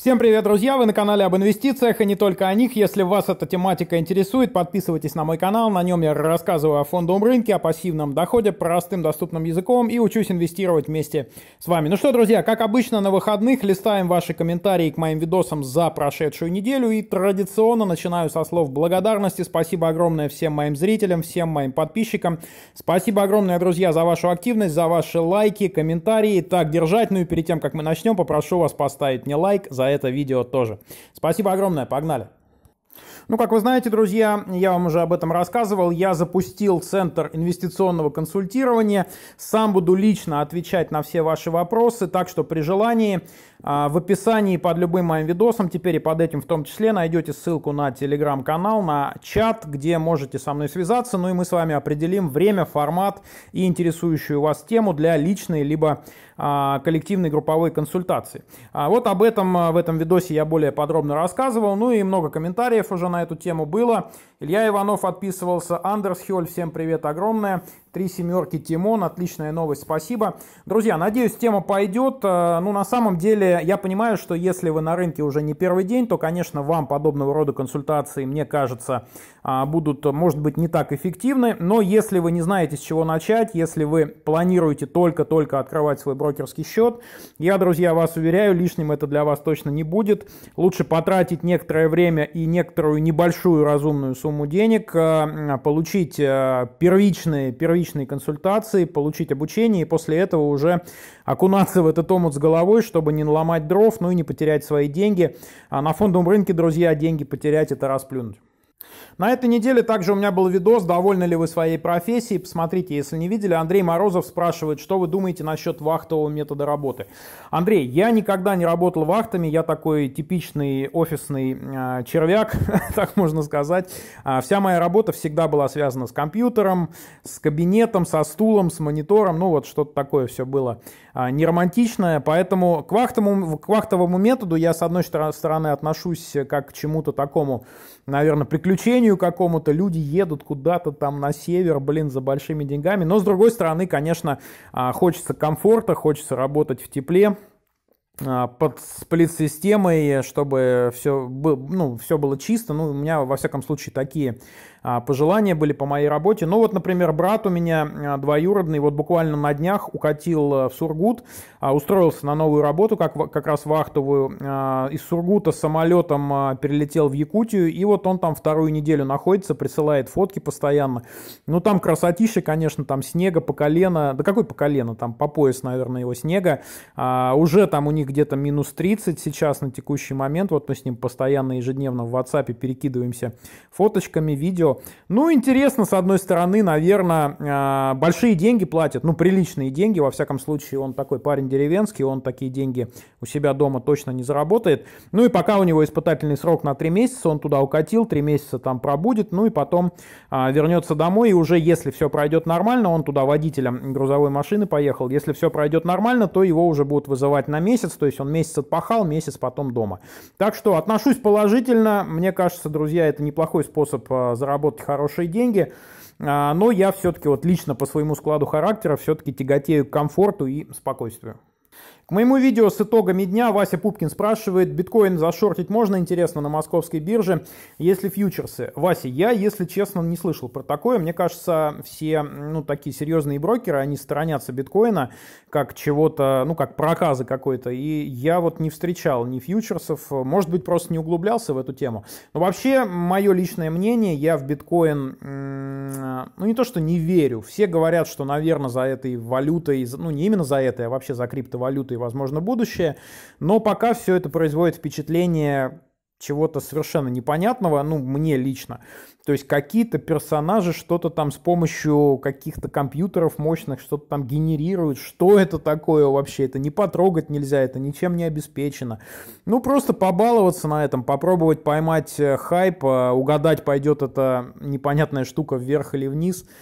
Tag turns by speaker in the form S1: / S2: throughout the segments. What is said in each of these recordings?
S1: Всем привет, друзья! Вы на канале об инвестициях и не только о них. Если вас эта тематика интересует, подписывайтесь на мой канал. На нем я рассказываю о фондовом рынке, о пассивном доходе, простым доступным языком и учусь инвестировать вместе с вами. Ну что, друзья, как обычно на выходных листаем ваши комментарии к моим видосам за прошедшую неделю и традиционно начинаю со слов благодарности. Спасибо огромное всем моим зрителям, всем моим подписчикам. Спасибо огромное, друзья, за вашу активность, за ваши лайки, комментарии. Так держать. Ну и перед тем, как мы начнем, попрошу вас поставить мне лайк за это видео тоже. Спасибо огромное, погнали! Ну, как вы знаете, друзья, я вам уже об этом рассказывал, я запустил Центр инвестиционного консультирования, сам буду лично отвечать на все ваши вопросы, так что при желании а, в описании под любым моим видосом, теперь и под этим в том числе, найдете ссылку на телеграм-канал, на чат, где можете со мной связаться. Ну и мы с вами определим время, формат и интересующую вас тему для личной либо а, коллективной групповой консультации. А, вот об этом в этом видосе я более подробно рассказывал. Ну и много комментариев уже на эту тему было. Илья Иванов отписывался. Андерс Хёль, всем привет огромное. Три семерки Тимон, отличная новость, спасибо. Друзья, надеюсь, тема пойдет. Э, ну, на самом деле, я понимаю, что если вы на рынке уже не первый день, то, конечно, вам подобного рода консультации, мне кажется, а, будут, может быть, не так эффективны. Но если вы не знаете, с чего начать, если вы планируете только-только открывать свой брокерский счет, я, друзья, вас уверяю, лишним это для вас точно не будет. Лучше потратить некоторое время и некоторую небольшую разумную сумму сумму денег, э, получить э, первичные, первичные консультации, получить обучение и после этого уже окунаться в этот омут с головой, чтобы не наломать дров, ну и не потерять свои деньги. А на фондовом рынке, друзья, деньги потерять – это расплюнуть. На этой неделе также у меня был видос «Довольны ли вы своей профессией?». Посмотрите, если не видели. Андрей Морозов спрашивает, что вы думаете насчет вахтового метода работы. Андрей, я никогда не работал вахтами, я такой типичный офисный э, червяк, так можно сказать. Э, вся моя работа всегда была связана с компьютером, с кабинетом, со стулом, с монитором. Ну вот что-то такое все было э, неромантичное. Поэтому к вахтовому, к вахтовому методу я, с одной стороны, отношусь э, как к чему-то такому наверное, приключению какому-то. Люди едут куда-то там на север, блин, за большими деньгами. Но, с другой стороны, конечно, а, хочется комфорта, хочется работать в тепле а, под сплит-системой, чтобы все, ну, все было чисто. Ну, у меня, во всяком случае, такие а, пожелания были по моей работе. Ну вот, например, брат у меня а, двоюродный, вот буквально на днях укатил э, в Сургут, а, устроился на новую работу, как, как раз вахтовую. Из Сургута самолетом перелетел в Якутию, и вот он там вторую неделю находится, присылает фотки постоянно. Ну там красотища, конечно, там снега по колено, да какой по колено, там по пояс, наверное, его снега. Уже там у них где-то минус 30 сейчас на текущий момент, вот мы с ним постоянно ежедневно в WhatsApp перекидываемся фоточками, видео, все. Ну, интересно, с одной стороны, наверное, а, большие деньги платят, ну, приличные деньги, во всяком случае, он такой парень деревенский, он такие деньги у себя дома точно не заработает. Ну, и пока у него испытательный срок на 3 месяца, он туда укатил, 3 месяца там пробудет, ну, и потом а, вернется домой, и уже если все пройдет нормально, он туда водителем грузовой машины поехал, если все пройдет нормально, то его уже будут вызывать на месяц, то есть он месяц отпахал, месяц потом дома. Так что отношусь положительно, мне кажется, друзья, это неплохой способ а, заработать заработать хорошие деньги. А, но я все-таки вот лично по своему складу характера все-таки тяготею к комфорту и спокойствию. К моему видео с итогами дня Вася Пупкин спрашивает, биткоин зашортить можно, интересно, на московской бирже, если фьючерсы? Вася, я, если честно, не слышал про такое. Мне кажется, все ну, такие серьезные брокеры, они сторонятся биткоина как чего-то, ну как проказы какой-то. И я вот не встречал ни фьючерсов, может быть, просто не углублялся в эту тему. Но вообще, мое личное мнение, я в биткоин, ну не то, что не верю. Все говорят, что, наверное, за этой валютой, ну не именно за этой, а вообще за криптовалютой возможно, будущее. Но пока все это производит впечатление чего-то совершенно непонятного, ну, мне лично. То есть какие-то персонажи что-то там с помощью каких-то компьютеров мощных что-то там генерируют. Что это такое вообще? Это не потрогать нельзя, это ничем не обеспечено. Ну, просто побаловаться на этом, попробовать поймать э, хайп, а угадать, пойдет эта непонятная штука вверх или вниз –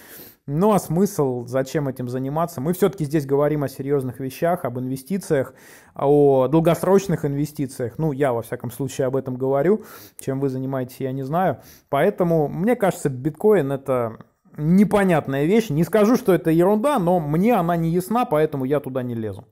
S1: ну а смысл, зачем этим заниматься? Мы все-таки здесь говорим о серьезных вещах, об инвестициях, а о долгосрочных инвестициях. Ну, я, во всяком случае, об этом говорю. Чем вы занимаетесь, я не знаю. Поэтому, мне кажется, биткоин это непонятная вещь. Не скажу, что это ерунда, но мне она не ясна, поэтому я туда не лезу.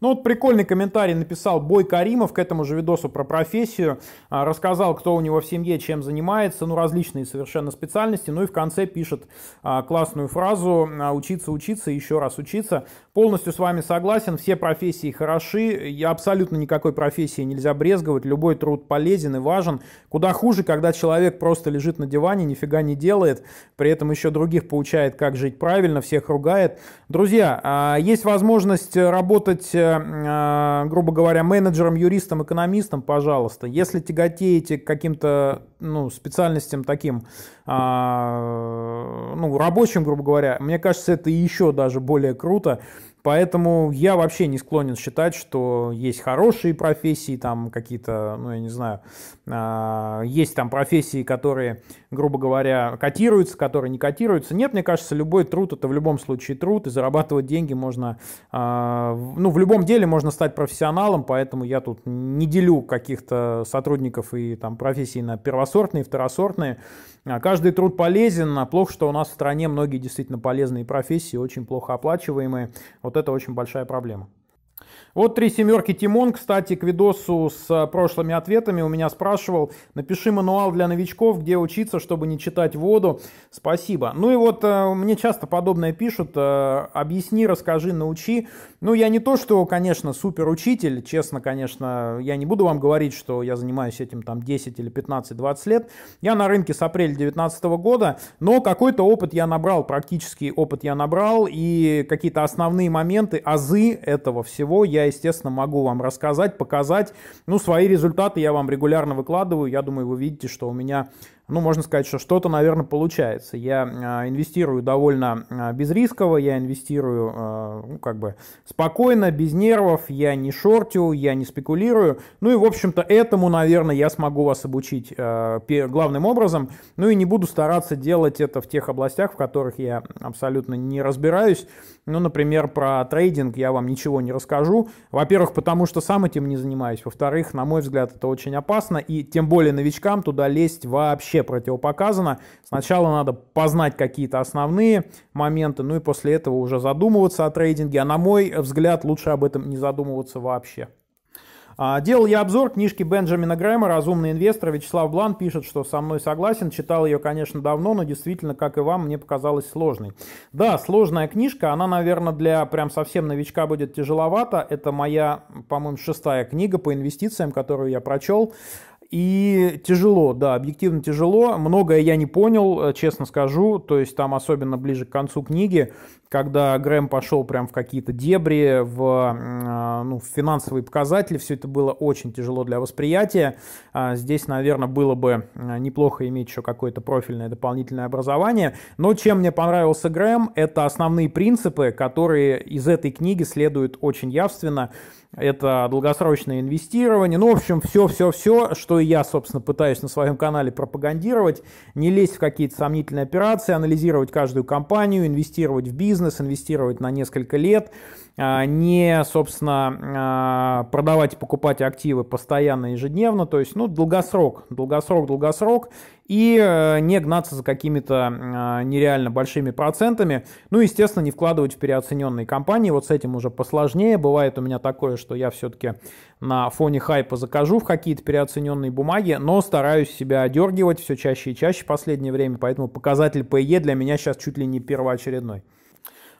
S1: Ну вот прикольный комментарий написал Бой Каримов к этому же видосу про профессию. А, рассказал, кто у него в семье чем занимается, ну различные совершенно специальности. Ну и в конце пишет а, классную фразу а, «учиться, учиться, еще раз учиться». Полностью с вами согласен, все профессии хороши, я абсолютно никакой профессии нельзя брезговать, любой труд полезен и важен. Куда хуже, когда человек просто лежит на диване, нифига не делает, при этом еще других получает, как жить правильно, всех ругает. Друзья, есть возможность работать будьте, э, э, грубо говоря, менеджером, юристом, экономистом, пожалуйста. Если тяготеете к каким-то ну, специальностям таким, а, ну, рабочим, грубо говоря, мне кажется, это еще даже более круто. Поэтому я вообще не склонен считать, что есть хорошие профессии, там какие-то, ну я не знаю, а, есть там профессии, которые, грубо говоря, котируются, которые не котируются. Нет, мне кажется, любой труд это в любом случае труд, и зарабатывать деньги можно, а, ну в любом деле можно стать профессионалом, поэтому я тут не делю каких-то сотрудников и там профессий на первосортные, второсортные. А, каждый труд полезен, а плохо, что у нас в стране многие действительно полезные профессии, очень плохо оплачиваемые. Вот это очень большая проблема. Вот три семерки Тимон, кстати, к видосу с э, прошлыми ответами у меня спрашивал, напиши мануал для новичков, где учиться, чтобы не читать воду. Спасибо. Ну и вот э, мне часто подобное пишут, э, объясни, расскажи, научи. Ну я не то, что, конечно, супер учитель, честно, конечно, я не буду вам говорить, что я занимаюсь этим там 10 или 15-20 лет. Я на рынке с апреля 2019 года, но какой-то опыт я набрал, практический опыт я набрал, и какие-то основные моменты, азы этого всего всего я, естественно, могу вам рассказать, показать. Ну, свои результаты я вам регулярно выкладываю. Я думаю, вы видите, что у меня ну, можно сказать, что что-то, наверное, получается. Я а, инвестирую довольно а, безрисково, я инвестирую, а, ну, как бы спокойно, без нервов, я не шортю, я не спекулирую. Ну и, в общем-то, этому, наверное, я смогу вас обучить главным образом. Ну и не буду стараться делать это в тех областях, в которых я абсолютно не разбираюсь. Ну, например, про трейдинг я вам ничего не расскажу. Во-первых, потому что сам этим не занимаюсь. Во-вторых, на мой взгляд, это очень опасно. И тем более новичкам туда лезть вообще вообще противопоказано. Сначала надо познать какие-то основные моменты, ну и после этого уже задумываться о трейдинге. А на мой взгляд, лучше об этом не задумываться вообще. А, делал я обзор книжки Бенджамина Грэма «Разумный инвестор». Вячеслав Блан пишет, что со мной согласен. Читал ее, конечно, давно, но действительно, как и вам, мне показалось сложной. Да, сложная книжка. Она, наверное, для прям совсем новичка будет тяжеловато. Это моя, по-моему, шестая книга по инвестициям, которую я прочел. И тяжело, да, объективно тяжело. Многое я не понял, э, честно скажу. То есть там особенно ближе к концу книги, когда Грэм пошел прям в какие-то дебри, в, э, ну, в финансовые показатели, все это было очень тяжело для восприятия. А, здесь, наверное, было бы э, неплохо иметь еще какое-то профильное дополнительное образование. Но чем мне понравился Грэм, это основные принципы, которые из этой книги следуют очень явственно это долгосрочное инвестирование. Ну, в общем, все-все-все, что и я, собственно, пытаюсь на своем канале пропагандировать. Не лезть в какие-то сомнительные операции, анализировать каждую компанию, инвестировать в бизнес, инвестировать на несколько лет, а, не, собственно, а, продавать и покупать активы постоянно, ежедневно, то есть, ну, долгосрок, долгосрок, долгосрок, и э, не гнаться за какими-то а, нереально большими процентами, ну, естественно, не вкладывать в переоцененные компании, вот с этим уже посложнее, бывает у меня такое, что я все-таки на фоне хайпа закажу в какие-то переоцененные бумаги, но стараюсь себя одергивать все чаще и чаще в последнее время, поэтому показатель PE для меня сейчас чуть ли не первоочередной.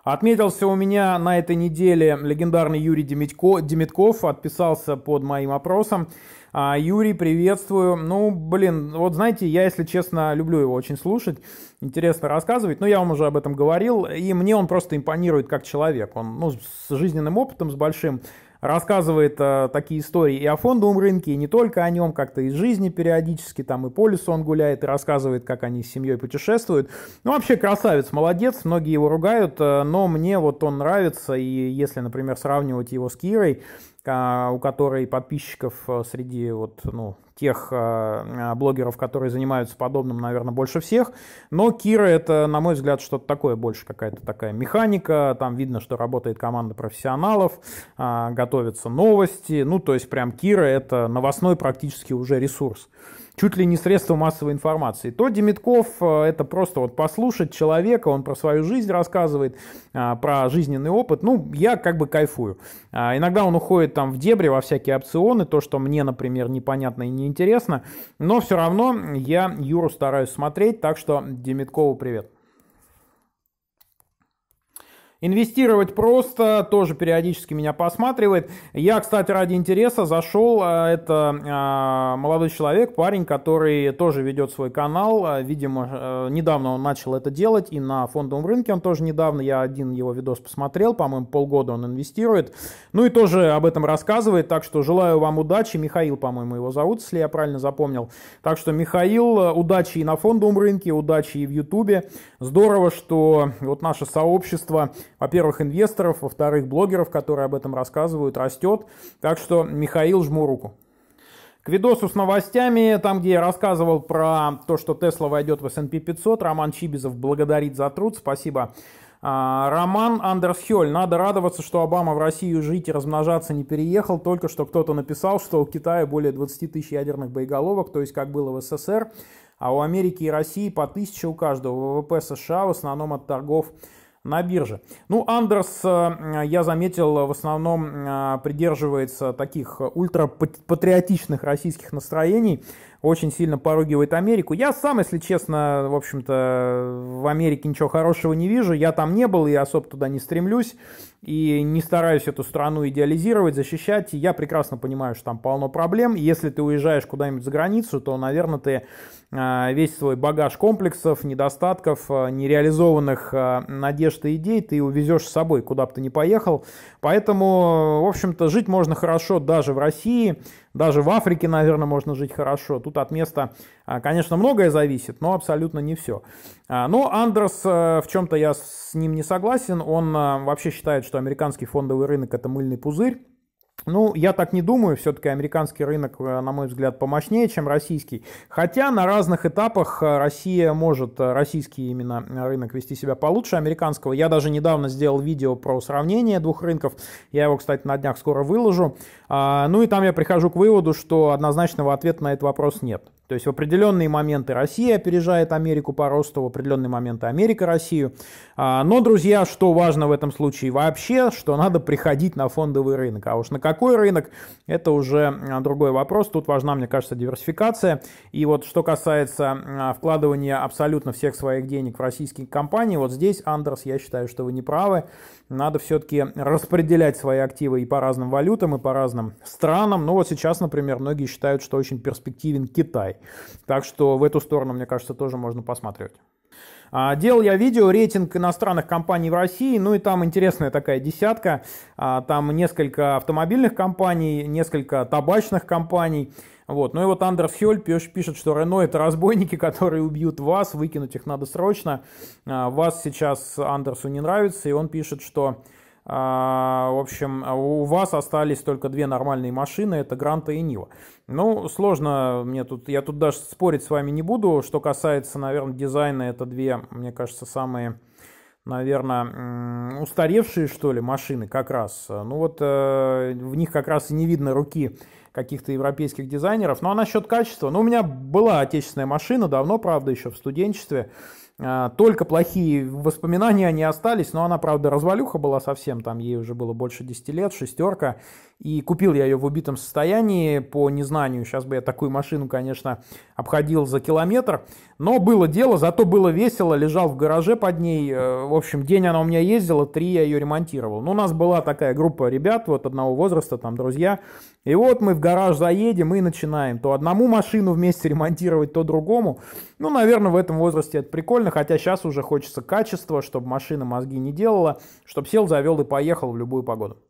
S1: Отметился у меня на этой неделе легендарный Юрий Демитько, Демитков, отписался под моим опросом. А, Юрий, приветствую. Ну, блин, вот знаете, я, если честно, люблю его очень слушать, интересно рассказывать, но я вам уже об этом говорил, и мне он просто импонирует как человек. Он, ну, с жизненным опытом, с большим, рассказывает э, такие истории и о фондовом рынке, и не только о нем, как-то из жизни периодически, там и по лесу он гуляет, и рассказывает, как они с семьей путешествуют. Ну, вообще красавец, молодец, многие его ругают, э, но мне вот он нравится, и если, например, сравнивать его с Кирой, а, у которой подписчиков э, среди вот, ну, тех э, а, блогеров, которые занимаются подобным, наверное, больше всех. Но Кира это, на мой взгляд, что-то такое, больше какая-то такая механика. Там видно, что работает команда профессионалов, а, готовятся новости. Ну, то есть прям Кира это новостной практически уже ресурс чуть ли не средство массовой информации, то Демитков э, это просто вот послушать человека, он про свою жизнь рассказывает, э, про жизненный опыт. Ну, я как бы кайфую. Э, иногда он уходит там в дебри, во всякие опционы, то, что мне, например, непонятно и неинтересно, но все равно я Юру стараюсь смотреть, так что Демиткову привет. Инвестировать просто тоже периодически меня посматривает. Я, кстати, ради интереса зашел. А, это а, молодой человек, парень, который тоже ведет свой канал. А, видимо, э, недавно он начал это делать. И на фондовом рынке он тоже недавно. Я один его видос посмотрел. По-моему, полгода он инвестирует. Ну и тоже об этом рассказывает. Так что желаю вам удачи. Михаил, по-моему, его зовут, если я правильно запомнил. Так что, Михаил, удачи и на фондовом рынке, удачи и в Ютубе. Здорово, что вот наше сообщество во-первых, инвесторов, во-вторых, блогеров, которые об этом рассказывают, растет. Так что, Михаил, жму руку. К видосу с новостями, там, где я рассказывал про то, что Тесла войдет в S&P 500, Роман Чибизов благодарит за труд, спасибо. А, Роман Андерсхёль. Надо радоваться, что Обама в Россию жить и размножаться не переехал. Только что кто-то написал, что у Китая более 20 тысяч ядерных боеголовок, то есть как было в СССР, а у Америки и России по тысяче у каждого. ВВП США в основном от торгов на бирже. Ну, Андерс, э, я заметил, в основном э, придерживается таких ультрапатриотичных российских настроений, очень сильно поругивает Америку. Я сам, если честно, в общем-то, в Америке ничего хорошего не вижу, я там не был и особо туда не стремлюсь, и не стараюсь эту страну идеализировать, защищать. И Я прекрасно понимаю, что там полно проблем. Если ты уезжаешь куда-нибудь за границу, то, наверное, ты а, весь свой багаж комплексов, недостатков, а, нереализованных а, надежд и идей ты увезешь с собой, куда бы ты ни поехал. Поэтому, в общем-то, жить можно хорошо даже в России, даже в Африке, наверное, можно жить хорошо. Тут от места, конечно, многое зависит, но абсолютно не все. Но ну, Андерс, в чем-то я с ним не согласен, он вообще считает, что американский фондовый рынок – это мыльный пузырь. Ну, я так не думаю, все-таки американский рынок, э, на мой взгляд, помощнее, чем российский. Хотя на разных этапах э, Россия может, э, российский именно рынок вести себя получше американского. Я даже недавно сделал видео про сравнение двух рынков. Я его, кстати, на днях скоро выложу. А, ну и там я прихожу к выводу, что однозначного ответа на этот вопрос нет. То есть в определенные моменты Россия опережает Америку по росту, в определенные моменты Америка Россию. А, но, друзья, что важно в этом случае вообще, что надо приходить на фондовый рынок. А уж на какой рынок, это уже а, другой вопрос. Тут важна, мне кажется, диверсификация. И вот что касается а, вкладывания абсолютно всех своих денег в российские компании, вот здесь, Андерс, я считаю, что вы не правы надо все-таки распределять свои активы и по разным валютам, и по разным странам. Но ну, вот сейчас, например, многие считают, что очень перспективен Китай. Так что в эту сторону, мне кажется, тоже можно посмотреть. А, делал я видео рейтинг иностранных компаний в России, ну и там интересная такая десятка. А, там несколько автомобильных компаний, несколько табачных компаний, вот. Ну и вот Андерс Хёль пишет, что Рено это разбойники, которые убьют вас, выкинуть их надо срочно. А, вас сейчас Андерсу не нравится, и он пишет, что а, в общем, у вас остались только две нормальные машины, это Гранта и Нива. Ну, сложно мне тут, я тут даже спорить с вами не буду. Что касается, наверное, дизайна, это две, мне кажется, самые, наверное, устаревшие, что ли, машины как раз. Ну вот э, в них как раз и не видно руки каких-то европейских дизайнеров. Ну а насчет качества, ну у меня была отечественная машина, давно, правда, еще в студенчестве. А, только плохие воспоминания они остались, но она, правда, развалюха была совсем, там ей уже было больше 10 лет, шестерка, и купил я ее в убитом состоянии по незнанию, сейчас бы я такую машину, конечно, обходил за километр, но было дело, зато было весело, лежал в гараже под ней, э, в общем, день она у меня ездила, три я ее ремонтировал. но ну, у нас была такая группа ребят, вот одного возраста, там, друзья, и вот мы в гараж заедем и начинаем то одному машину вместе ремонтировать, то другому, ну, наверное, в этом возрасте это прикольно, прикольно, хотя сейчас уже хочется качества, чтобы машина мозги не делала, чтобы сел, завел и поехал в любую погоду.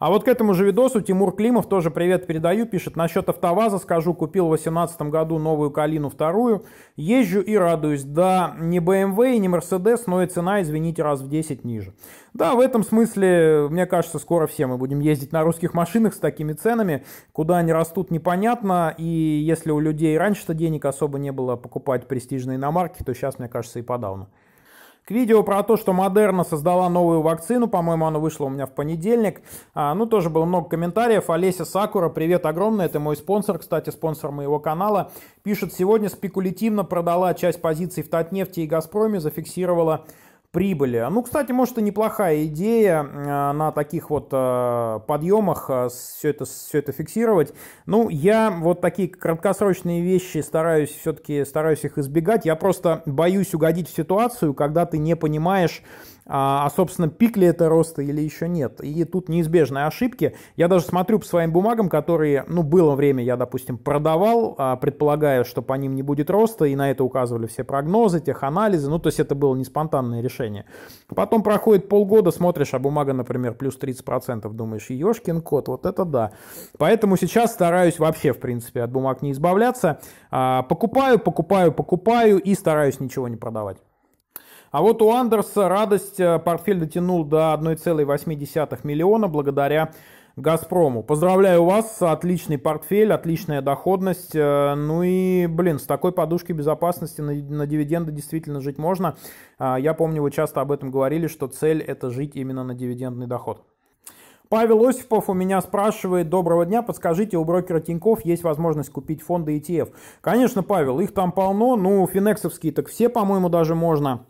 S1: А вот к этому же видосу Тимур Климов тоже привет передаю, пишет, насчет автоваза скажу, купил в 2018 году новую Калину вторую, езжу и радуюсь, да, не BMW, не Mercedes, но и цена, извините, раз в 10 ниже. Да, в этом смысле, мне кажется, скоро все мы будем ездить на русских машинах с такими ценами, куда они растут, непонятно, и если у людей раньше-то денег особо не было покупать престижные иномарки, то сейчас, мне кажется, и подавно. К видео про то, что Модерна создала новую вакцину, по-моему, она вышла у меня в понедельник, а, ну, тоже было много комментариев. Олеся Сакура, привет огромное, это мой спонсор, кстати, спонсор моего канала, пишет, сегодня спекулятивно продала часть позиций в Татнефти и Газпроме, зафиксировала прибыли. А, ну, кстати, может и неплохая идея а, на таких вот а, подъемах все это, все это фиксировать. Ну, я вот такие краткосрочные вещи стараюсь все-таки стараюсь их избегать. Я просто боюсь угодить в ситуацию, когда ты не понимаешь, а, а, собственно, пик ли это роста или еще нет. И тут неизбежные ошибки. Я даже смотрю по своим бумагам, которые, ну, было время, я, допустим, продавал, а, предполагая, что по ним не будет роста, и на это указывали все прогнозы, теханализы, ну, то есть это было не спонтанное решение. Потом проходит полгода, смотришь, а бумага, например, плюс 30%, думаешь, ешкин кот, вот это да. Поэтому сейчас стараюсь вообще, в принципе, от бумаг не избавляться. А, покупаю, покупаю, покупаю и стараюсь ничего не продавать. А вот у Андерса радость э, портфель дотянул до 1,8 миллиона благодаря Газпрому. Поздравляю вас, отличный портфель, отличная доходность. Э, ну и, блин, с такой подушкой безопасности на, на дивиденды действительно жить можно. А, я помню, вы часто об этом говорили, что цель это жить именно на дивидендный доход. Павел Осипов у меня спрашивает, доброго дня, подскажите, у брокера Тиньков есть возможность купить фонды ETF? Конечно, Павел, их там полно, ну, финексовские так все, по-моему, даже можно.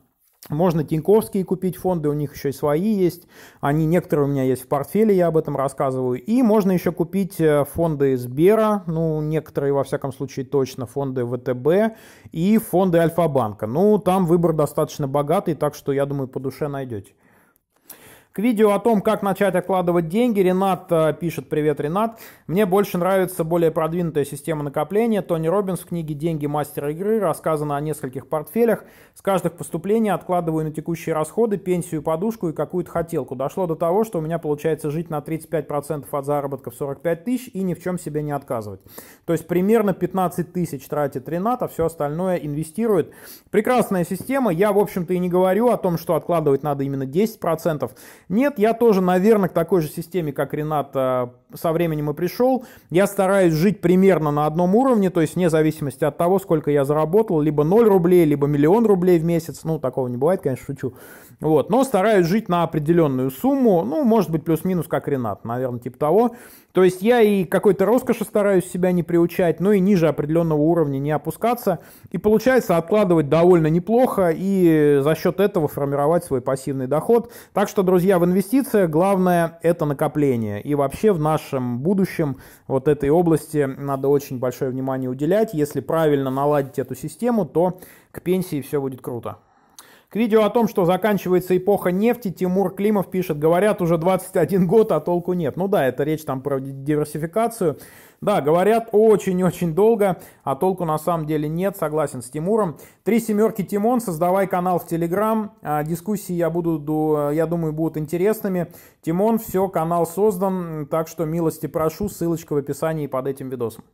S1: Можно тиньковские купить фонды, у них еще и свои есть. Они некоторые у меня есть в портфеле, я об этом рассказываю. И можно еще купить э, фонды Сбера, ну, некоторые, во всяком случае, точно, фонды ВТБ и фонды Альфа-банка. Ну, там выбор достаточно богатый, так что, я думаю, по душе найдете. К видео о том, как начать откладывать деньги, Ренат э, пишет, привет, Ренат. Мне больше нравится более продвинутая система накопления. Тони Робинс в книге «Деньги мастера игры» рассказано о нескольких портфелях. С каждых поступлений откладываю на текущие расходы, пенсию, подушку и какую-то хотелку. Дошло до того, что у меня получается жить на 35% от заработка в 45 тысяч и ни в чем себе не отказывать. То есть примерно 15 тысяч тратит Ренат, а все остальное инвестирует. Прекрасная система. Я, в общем-то, и не говорю о том, что откладывать надо именно 10%. Нет, я тоже, наверное, к такой же системе, как Ренат, а, со временем и пришел. Я стараюсь жить примерно на одном уровне, то есть вне зависимости от того, сколько я заработал, либо 0 рублей, либо миллион рублей в месяц. Ну, такого не бывает, конечно, шучу. Вот, но стараюсь жить на определенную сумму, ну, может быть, плюс-минус, как Ренат, наверное, типа того. То есть я и какой-то роскоши стараюсь себя не приучать, но ну, и ниже определенного уровня не опускаться. И получается откладывать довольно неплохо и за счет этого формировать свой пассивный доход. Так что, друзья, в инвестициях главное это накопление. И вообще в наш нашем будущем вот этой области надо очень большое внимание уделять. Если правильно наладить эту систему, то к пенсии все будет круто. К видео о том, что заканчивается эпоха нефти, Тимур Климов пишет, говорят, уже 21 год, а толку нет. Ну да, это речь там про диверсификацию. Да, говорят очень-очень долго, а толку на самом деле нет, согласен с Тимуром. Три семерки Тимон, создавай канал в Телеграм. А, дискуссии, я, буду, я думаю, будут интересными. Тимон, все, канал создан, так что милости прошу, ссылочка в описании под этим видосом.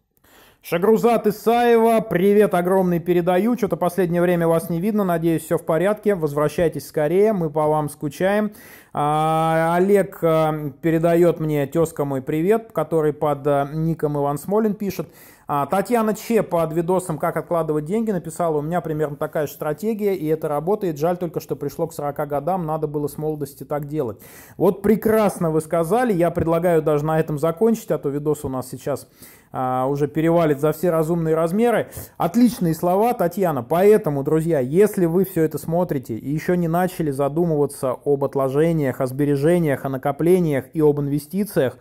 S1: Шагрузат Исаева, привет огромный передаю. Что-то последнее время вас не видно, надеюсь, все в порядке. Возвращайтесь скорее, мы по вам скучаем. А, Олег э, передает мне тезка мой привет, который под э, ником Иван Смолин пишет. А, Татьяна Че под видосом «Как откладывать деньги» написала, у меня примерно такая же стратегия, и это работает. Жаль только, что пришло к 40 годам, надо было с молодости так делать. Вот прекрасно вы сказали, я предлагаю даже на этом закончить, а то видос у нас сейчас а, уже перевалит за все разумные размеры. Отличные слова, Татьяна. Поэтому, друзья, если вы все это смотрите и еще не начали задумываться об отложениях, о сбережениях, о накоплениях и об инвестициях,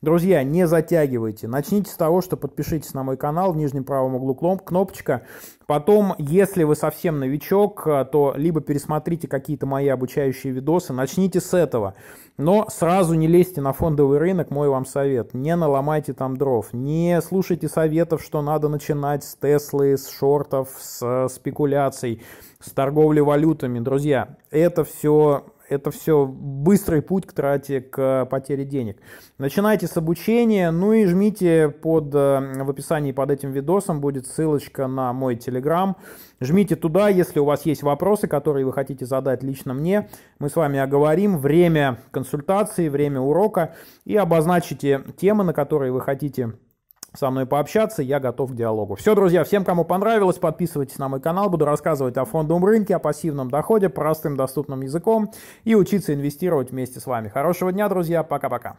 S1: Друзья, не затягивайте. Начните с того, что подпишитесь на мой канал в нижнем правом углу кнопочка. Потом, если вы совсем новичок, э, то либо пересмотрите какие-то мои обучающие видосы, начните с этого. Но сразу не лезьте на фондовый рынок, мой вам совет. Не наломайте там дров, не слушайте советов, что надо начинать с Теслы, с шортов, с э, спекуляций, с торговли валютами. Друзья, это все это все быстрый путь к трате, к э, потере денег. Начинайте с обучения, ну и жмите под, э, в описании под этим видосом будет ссылочка на мой телеграм. Жмите туда, если у вас есть вопросы, которые вы хотите задать лично мне. Мы с вами оговорим время консультации, время урока и обозначите темы, на которые вы хотите со мной пообщаться, я готов к диалогу. Все, друзья, всем, кому понравилось, подписывайтесь на мой канал, буду рассказывать о фондовом рынке, о пассивном доходе простым доступным языком и учиться инвестировать вместе с вами. Хорошего дня, друзья, пока-пока.